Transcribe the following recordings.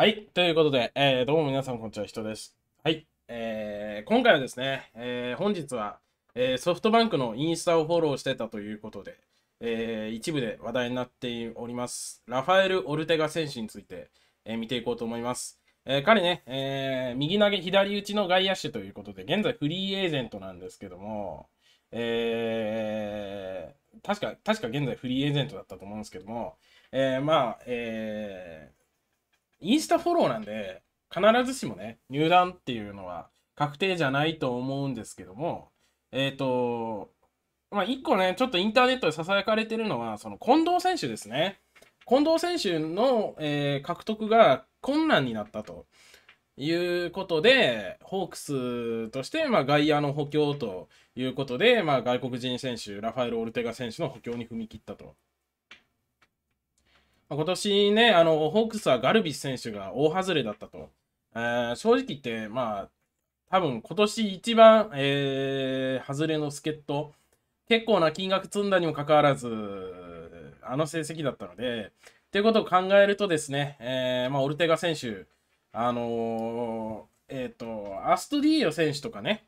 はい。ということで、えー、どうも皆さん、こんにちは。人です。はい。えー、今回はですね、えー、本日は、えソフトバンクのインスタをフォローしてたということで、え一部で話題になっております、ラファエル・オルテガ選手について、え見ていこうと思います。え彼ね、え右投げ左打ちの外野手ということで、現在フリーエージェントなんですけども、え確か、確か現在フリーエージェントだったと思うんですけども、えまあ、えーインスタフォローなんで、必ずしもね、入団っていうのは確定じゃないと思うんですけども、えっ、ー、と、まあ、一個ね、ちょっとインターネットで囁かれてるのは、その近藤選手ですね。近藤選手の、えー、獲得が困難になったということで、ホークスとして、まあ、外野の補強ということで、まあ、外国人選手、ラファエル・オルテガ選手の補強に踏み切ったと。今年ね、あの、ホークスはガルビス選手が大外れだったと。えー、正直言って、まあ、多分今年一番、えー、外れの助っ人、結構な金額積んだにもかかわらず、あの成績だったので、ということを考えるとですね、えー、まあ、オルテガ選手、あのー、えっ、ー、と、アストリーヨ選手とかね、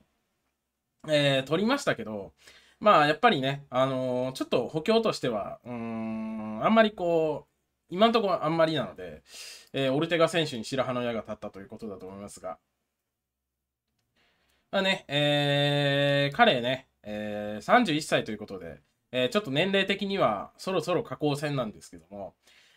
えー、取りましたけど、まあ、やっぱりね、あのちょっと補強としては、うん、あんまりこう、今のところあんまりなので、えー、オルテガ選手に白羽の矢が立ったということだと思いますが、まあね、えー、彼ね、えー、31歳ということで、えー、ちょっと年齢的にはそろそろ下降線なんですけども、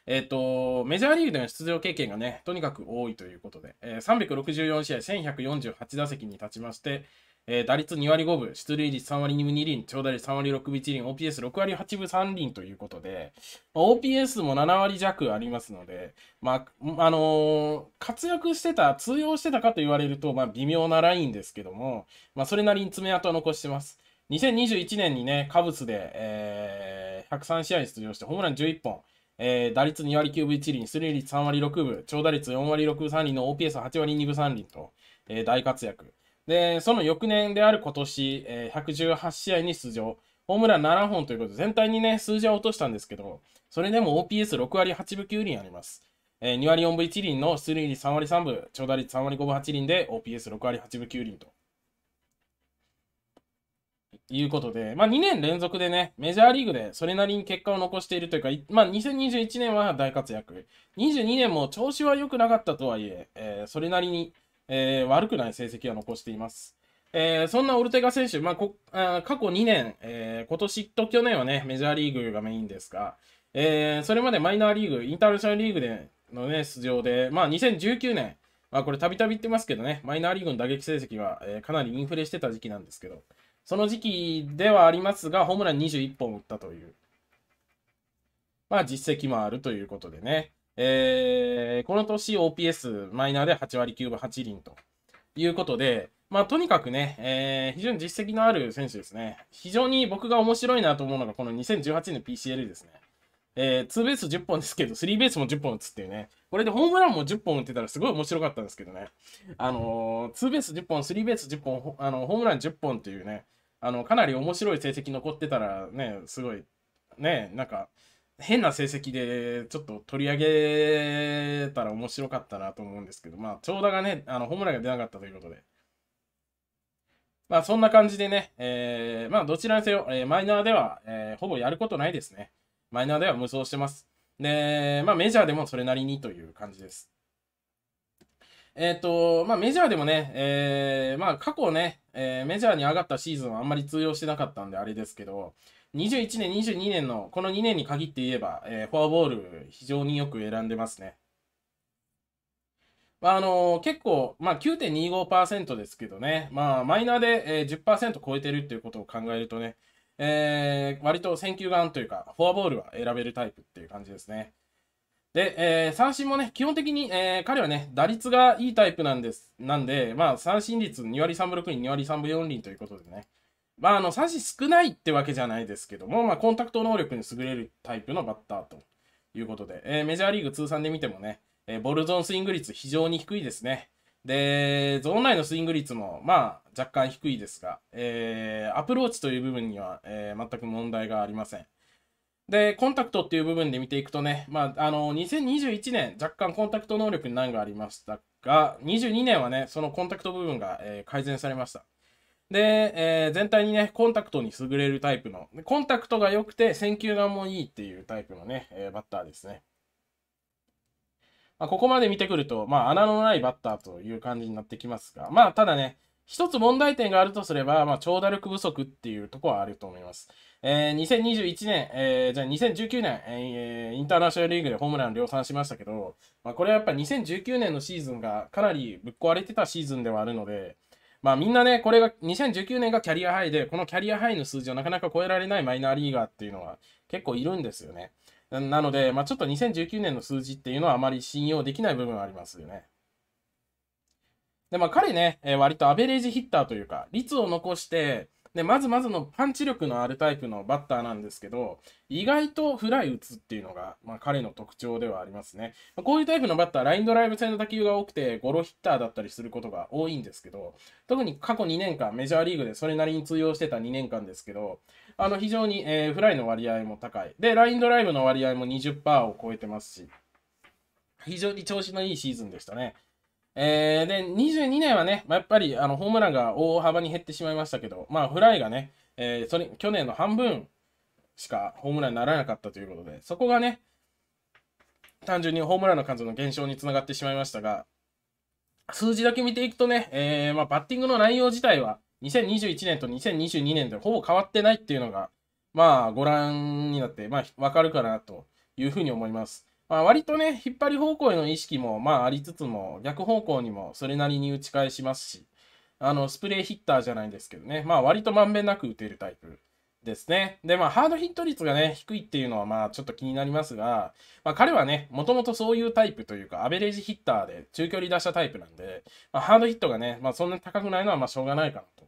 えっ、ー、と、メジャーリーグでの出場経験がね、とにかく多いということで、えー、364試合1148打席に立ちまして、えー、打率2割5分、出塁率3割2分2厘、長打率3割6分1厘、OPS6 割8分3厘ということで、まあ、OPS も7割弱ありますので、まあ、あのー、活躍してた、通用してたかと言われると、まあ、微妙なラインですけども、まあ、それなりに爪痕を残してます。2021年にね、カブスで、えー、103試合出場して、ホームラン11本、えー、打率2割9分1厘、出塁率3割6分、長打率4割6分3厘の OPS8 割2分3厘と、えー、大活躍。で、その翌年である今年、え118試合に出場。ホームラン7本ということで、全体にね、数字は落としたんですけど、それでも OPS6 割8分9厘あります。えー、2割4分1厘の出塁率3割3分、長打率3割5分8厘で OPS6 割8分9厘と。いうことで、まあ、2年連続でね、メジャーリーグでそれなりに結果を残しているというか、まあ、2021年は大活躍。22年も調子は良くなかったとはいえ、えー、それなりにえー、悪くない成績を残しています。えー、そんなオルテガ選手、まあ、こあ過去2年、えー、今年と去年はね、メジャーリーグがメインですが、えー、それまでマイナーリーグ、インターナショナルリーグでの、ね、出場で、まあ、2019年、まあ、これたびたび言ってますけどね、マイナーリーグの打撃成績は、えー、かなりインフレしてた時期なんですけど、その時期ではありますが、ホームラン21本打ったという、まあ、実績もあるということでね、えー、この年 OPS マイナーで8割9分8厘ということで、まあ、とにかくね、えー、非常に実績のある選手ですね。非常に僕が面白いなと思うのが、この2018年の PCL ですね。えー、ツーベース10本ですけど、スリーベースも10本打つっていうね。これでホームランも10本打ってたらすごい面白かったんですけどね。あのー、ツーベース10本、スリーベース10本、あのホームラン10本っていうね、あの、かなり面白い成績残ってたらね、すごい、ね、なんか、変な成績でちょっと取り上げたら面白かったなと思うんですけど、まあ、長打がね、あのホームランが出なかったということで。まあ、そんな感じでね、えー、まあ、どちらにせよ、えー、マイナーでは、えー、ほぼやることないですね。マイナーでは無双してます。で、まあ、メジャーでもそれなりにという感じです。えっ、と、まあ、メジャーでもね、えー、まあ、過去ね、えー、メジャーに上がったシーズンはあんまり通用してなかったんで、あれですけど、21年、22年のこの2年に限って言えば、えー、フォアボール非常によく選んでますね。まあ、あのー、結構、まあ、9.25%ですけどね、まあ、マイナーで、えー、10%超えてるっていうことを考えるとね、えー、割と選球眼というか、フォアボールは選べるタイプっていう感じですね。で、えー、三振もね、基本的に、えー、彼はね、打率がいいタイプなんです。なんで、まあ、三振率2割3分6厘、2割3分4厘ということでね、まあ、あの、差し少ないってわけじゃないですけども、まあ、コンタクト能力に優れるタイプのバッターということで、えー、メジャーリーグ通算で見てもね、えー、ボルゾンスイング率非常に低いですね。で、ゾーン内のスイング率も、まあ、若干低いですが、えー、アプローチという部分には、えー、全く問題がありません。で、コンタクトっていう部分で見ていくとね、まあ、あの、2021年、若干コンタクト能力に難がありましたが、22年はね、そのコンタクト部分が、えー、改善されました。で、えー、全体にね、コンタクトに優れるタイプの、コンタクトが良くて、選球眼もいいっていうタイプのね、えー、バッターですね。まあ、ここまで見てくると、まあ、穴のないバッターという感じになってきますが、まあ、ただね、一つ問題点があるとすれば、まあ、長打力不足っていうところはあると思います。えー、2021年、えー、じゃあ2019年、えー、インターナショナルリーグでホームラン量産しましたけど、まあ、これはやっぱ2019年のシーズンがかなりぶっ壊れてたシーズンではあるので、まあみんなね、これが2019年がキャリアハイで、このキャリアハイの数字をなかなか超えられないマイナーリーガーっていうのは結構いるんですよね。なので、まあ、ちょっと2019年の数字っていうのはあまり信用できない部分はありますよね。で、まあ彼ね、えー、割とアベレージヒッターというか、率を残して、で、まずまずのパンチ力のあるタイプのバッターなんですけど、意外とフライ打つっていうのが、まあ、彼の特徴ではありますね。こういうタイプのバッター、ラインドライブ性の打球が多くて、ゴロヒッターだったりすることが多いんですけど、特に過去2年間、メジャーリーグでそれなりに通用してた2年間ですけど、あの、非常に、えー、フライの割合も高い。で、ラインドライブの割合も20%を超えてますし、非常に調子のいいシーズンでしたね。えー、で、22年はね、まあ、やっぱりあのホームランが大幅に減ってしまいましたけど、まあ、フライがね、えー、それ去年の半分しかホームランにならなかったということで、そこがね、単純にホームランの数の減少につながってしまいましたが、数字だけ見ていくとね、えー、まあ、バッティングの内容自体は、2021年と2022年でほぼ変わってないっていうのが、まあ、ご覧になって、まあ、わかるかなというふうに思います。まあ、割とね、引っ張り方向への意識もまあありつつも、逆方向にもそれなりに打ち返しますし、あの、スプレーヒッターじゃないんですけどね、まあ割とまんべんなく打てるタイプですね。で、まあハードヒット率がね、低いっていうのはまあちょっと気になりますが、まあ彼はね、もともとそういうタイプというか、アベレージヒッターで中距離出したタイプなんで、まあ、ハードヒットがね、まあそんなに高くないのはまあしょうがないかなと。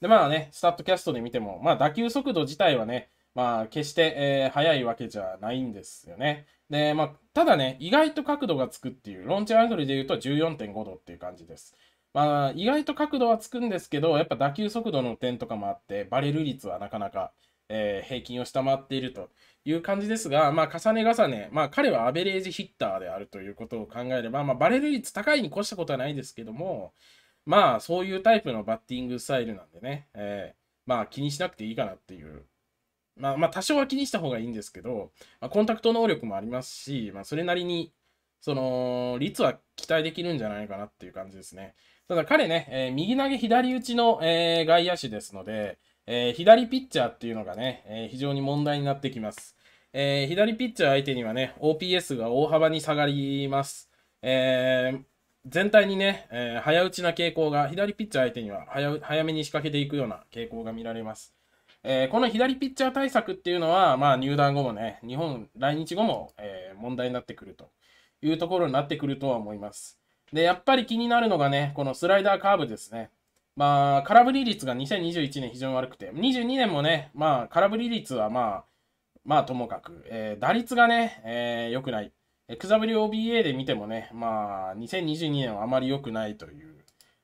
で、まあね、スタッドキャストで見ても、まあ打球速度自体はね、まあ、決して、えー、速いわけじゃないんですよね。で、まあ、ただね、意外と角度がつくっていう、ロンチアングルで言うと14.5度っていう感じです。まあ、意外と角度はつくんですけど、やっぱ打球速度の点とかもあって、バレル率はなかなか、えー、平均を下回っているという感じですが、まあ、重ね重ね、まあ、彼はアベレージヒッターであるということを考えれば、まあ、バレル率高いに越したことはないですけども、まあ、そういうタイプのバッティングスタイルなんでね、えー、まあ、気にしなくていいかなっていうまあ、まあ、多少は気にした方がいいんですけど、まあ、コンタクト能力もありますし、まあ、それなりに、その、率は期待できるんじゃないかなっていう感じですね。ただ彼ね、えー、右投げ左打ちの、えー、外野手ですので、えー、左ピッチャーっていうのがね、え非常に問題になってきます。え左ピッチャー相手にはね、OPS が大幅に下がります。え全体にね、え早打ちな傾向が、左ピッチャー相手には早めに仕掛けていくような傾向が見られます。えー、この左ピッチャー対策っていうのは、まあ、入団後もね、日本来日後も、えー、問題になってくるというところになってくるとは思います。で、やっぱり気になるのがね、このスライダーカーブですね。まあ、空振り率が2021年非常に悪くて、22年もね、まあ、空振り率はまあ、まあ、ともかく、えー、打率がね、えー、良くない。XWOBA で見てもね、まあ、2022年はあまり良くないという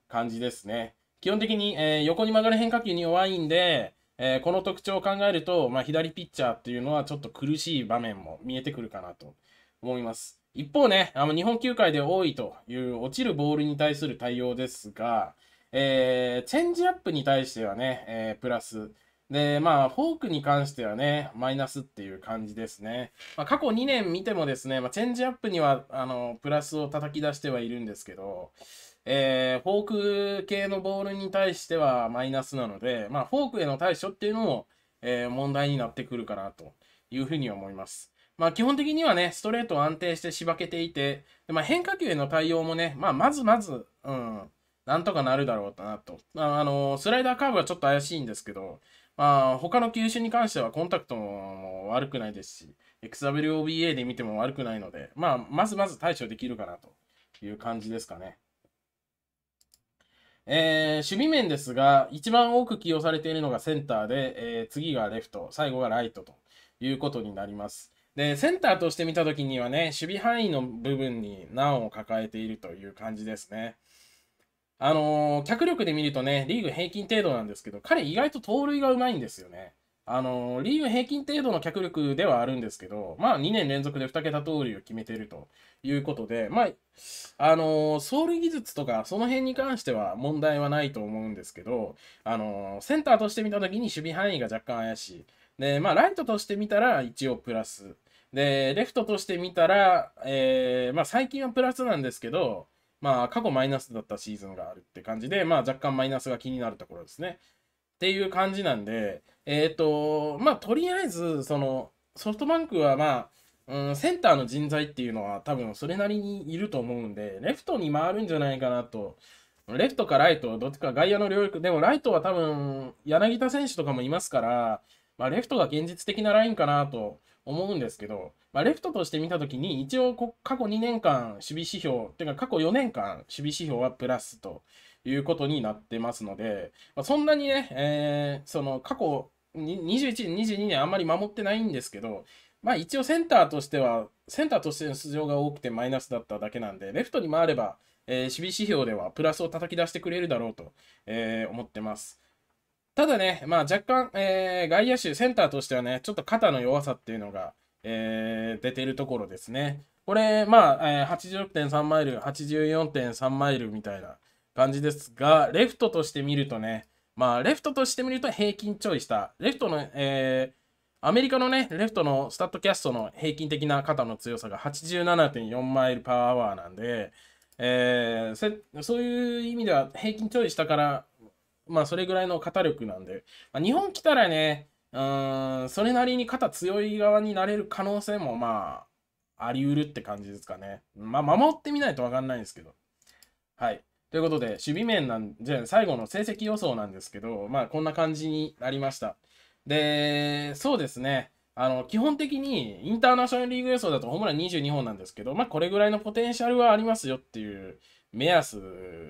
感じですね。基本的に、えー、横に曲がる変化球に弱いんで、えー、この特徴を考えると、まあ、左ピッチャーっていうのはちょっと苦しい場面も見えてくるかなと思います。一方ね、あの日本球界で多いという落ちるボールに対する対応ですが、えー、チェンジアップに対してはね、えー、プラス。で、まあ、フォークに関してはね、マイナスっていう感じですね。まあ、過去2年見てもですね、まあ、チェンジアップには、あの、プラスを叩き出してはいるんですけど、えー、フォーク系のボールに対してはマイナスなので、まあ、フォークへの対処っていうのも、えー、問題になってくるかなというふうに思います。まあ、基本的にはね、ストレートを安定してしばけていて、でまあ、変化球への対応もね、まあ、まずまず、うん、なんとかなるだろうなと。あ、あのー、スライダーカーブはちょっと怪しいんですけど、まあ、他の球種に関してはコンタクトも悪くないですし、XWOBA で見ても悪くないので、まあ、まずまず対処できるかなという感じですかね。えー、守備面ですが、一番多く起用されているのがセンターで、えー、次がレフト、最後がライトということになります。で、センターとして見たときにはね、守備範囲の部分に難を抱えているという感じですね。あのー、脚力で見るとね、リーグ平均程度なんですけど、彼意外と盗塁がうまいんですよね。あの、リーグ平均程度の脚力ではあるんですけど、まあ2年連続で2桁盗塁を決めてるということで、まあ、あの、走塁技術とかその辺に関しては問題はないと思うんですけど、あの、センターとして見た時に守備範囲が若干怪しい。で、まあライトとして見たら一応プラス。で、レフトとして見たら、えー、まあ最近はプラスなんですけど、まあ過去マイナスだったシーズンがあるって感じで、まあ若干マイナスが気になるところですね。っていう感じなんで、えっ、ー、と、まあ、とりあえず、その、ソフトバンクはまあ、うん、センターの人材っていうのは多分それなりにいると思うんで、レフトに回るんじゃないかなと。レフトかライト、どっちか外野の領域、でもライトは多分、柳田選手とかもいますから、まあ、レフトが現実的なラインかなと思うんですけど、まあ、レフトとして見たときに、一応過去2年間守備指標、ていうか過去4年間守備指標はプラスということになってますので、まあ、そんなにね、えー、その過去21、22年あんまり守ってないんですけど、まあ一応センターとしては、センターとしての出場が多くてマイナスだっただけなんで、レフトに回れば、えー、守備指標ではプラスを叩き出してくれるだろうと、えー、思ってます。ただね、まあ若干、えー、外野手、センターとしてはね、ちょっと肩の弱さっていうのが、えー、出ているところですね。これ、まあ、えー、86.3マイル、84.3マイルみたいな感じですが、レフトとして見るとね、まあ、レフトとしてみると平均ちょいた。レフトの、えー、アメリカのね、レフトのスタッドキャストの平均的な肩の強さが87.4マイルパワーアワーなんで、えー、そういう意味では平均ちょいたから、まあ、それぐらいの肩力なんで、まあ、日本来たらね、うん、それなりに肩強い側になれる可能性も、まあ、あり得るって感じですかね。まあ、守ってみないと分かんないんですけど。はい。ということで、守備面なんゃ、最後の成績予想なんですけど、まあ、こんな感じになりました。で、そうですね。あの、基本的にインターナショナルリーグ予想だとホームラン22本なんですけど、まあ、これぐらいのポテンシャルはありますよっていう目安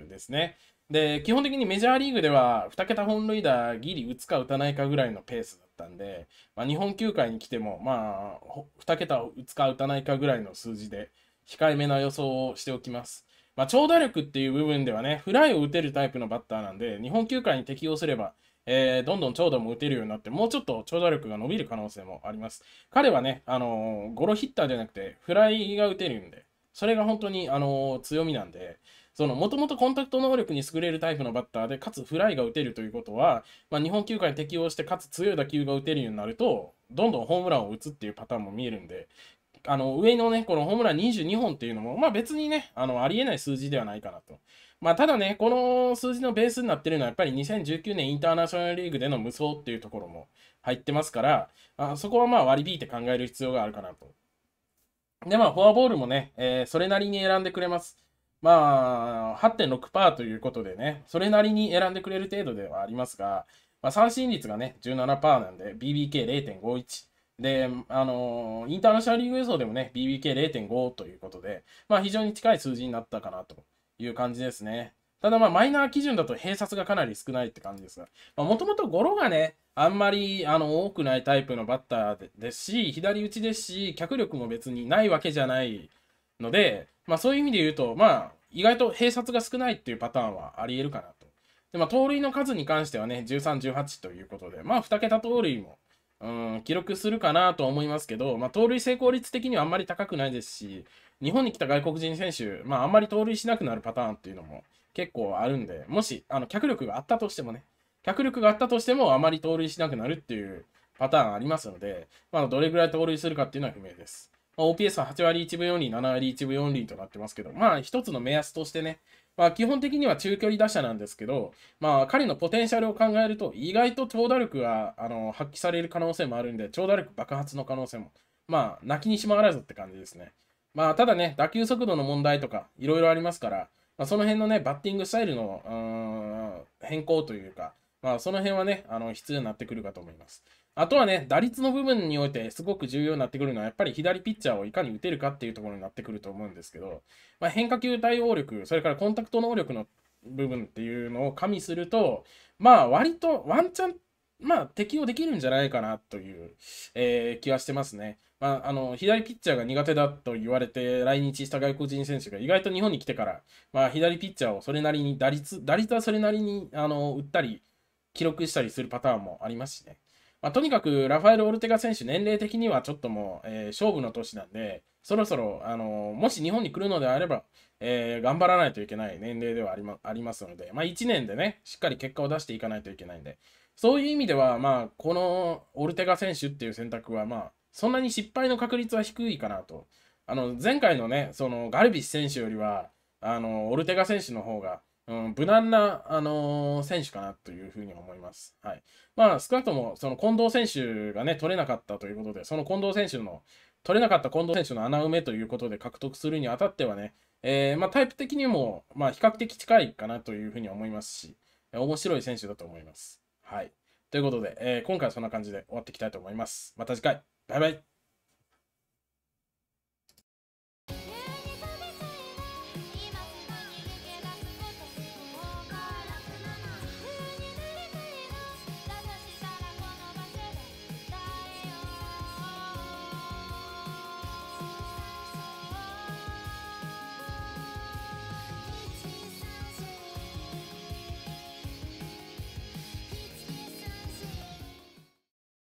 ですね。で、基本的にメジャーリーグでは2桁本塁打ギリ打つか打たないかぐらいのペースだったんで、まあ、日本球界に来ても、まあ、2桁打つか打たないかぐらいの数字で控えめな予想をしておきます。まあ、長打力っていう部分ではね、フライを打てるタイプのバッターなんで、日本球界に適応すれば、えー、どんどん長打も打てるようになって、もうちょっと長打力が伸びる可能性もあります。彼はね、あのー、ゴロヒッターじゃなくて、フライが打てるんで、それが本当に、あのー、強みなんで、その、もともとコンタクト能力に優れるタイプのバッターで、かつフライが打てるということは、まあ、日本球界に適応して、かつ強い打球が打てるようになると、どんどんホームランを打つっていうパターンも見えるんで、あの、上のね、このホームラン22本っていうのも、まあ別にね、あの、ありえない数字ではないかなと。まあただね、この数字のベースになってるのは、やっぱり2019年インターナショナルリーグでの無双っていうところも入ってますから、あそこはまあ割り引いて考える必要があるかなと。で、まあフォアボールもね、えー、それなりに選んでくれます。まあ、8.6%ということでね、それなりに選んでくれる程度ではありますが、まあ、三振率がね、17%なんで、BBK0.51。で、あのー、インターナショナルリーグ予想でもね、BBK0.5 ということで、まあ非常に近い数字になったかなという感じですね。ただまあマイナー基準だと閉殺がかなり少ないって感じですが、もともとゴロがね、あんまりあの多くないタイプのバッターですし、左打ちですし、脚力も別にないわけじゃないので、まあそういう意味で言うと、まあ意外と閉殺が少ないっていうパターンはあり得るかなと。で、まあ盗塁の数に関してはね、13、18ということで、まあ2桁盗塁もうん、記録するかなと思いますけど、まあ、盗塁成功率的にはあんまり高くないですし、日本に来た外国人選手、まあ、あんまり盗塁しなくなるパターンっていうのも結構あるんで、もし、あの、脚力があったとしてもね、脚力があったとしても、あまり盗塁しなくなるっていうパターンありますので、まあ、どれぐらい盗塁するかっていうのは不明です。まあ、OPS は8割1分4厘、7割1分4厘となってますけど、まあ、一つの目安としてね、まあ、基本的には中距離打者なんですけど、まあ、彼のポテンシャルを考えると、意外と長打力があの発揮される可能性もあるんで、長打力爆発の可能性も、まあ、泣きにしもあらずって感じですね。まあ、ただね、打球速度の問題とか、いろいろありますから、まあ、その辺のね、バッティングスタイルの変更というか、まあ、その辺はね、あの必要になってくるかと思います。あとはね、打率の部分においてすごく重要になってくるのは、やっぱり左ピッチャーをいかに打てるかっていうところになってくると思うんですけど、まあ、変化球対応力、それからコンタクト能力の部分っていうのを加味すると、まあ、割とワンチャン、まあ、適用できるんじゃないかなという、えー、気はしてますね。まあ、あの左ピッチャーが苦手だと言われて来日した外国人選手が意外と日本に来てから、まあ、左ピッチャーをそれなりに打率、打率はそれなりにあの打ったり、記録したりするパターンもありますしね。まあ、とにかくラファエル・オルテガ選手、年齢的にはちょっともう、えー、勝負の年なんで、そろそろ、あのー、もし日本に来るのであれば、えー、頑張らないといけない年齢ではあり,、ま、ありますので、まあ、1年でね、しっかり結果を出していかないといけないんで、そういう意味では、まあ、このオルテガ選手っていう選択は、まあ、そんなに失敗の確率は低いかなと。あの前回のね、そのガルビス選手よりは、あのオルテガ選手の方が、うん、無難な、あのー、選手かなというふうに思います。はい。まあ、少なくとも、その近藤選手がね、取れなかったということで、その近藤選手の、取れなかった近藤選手の穴埋めということで獲得するにあたってはね、えー、まあ、タイプ的にも、まあ、比較的近いかなというふうに思いますし、面白い選手だと思います。はい。ということで、えー、今回はそんな感じで終わっていきたいと思います。また次回、バイバイ。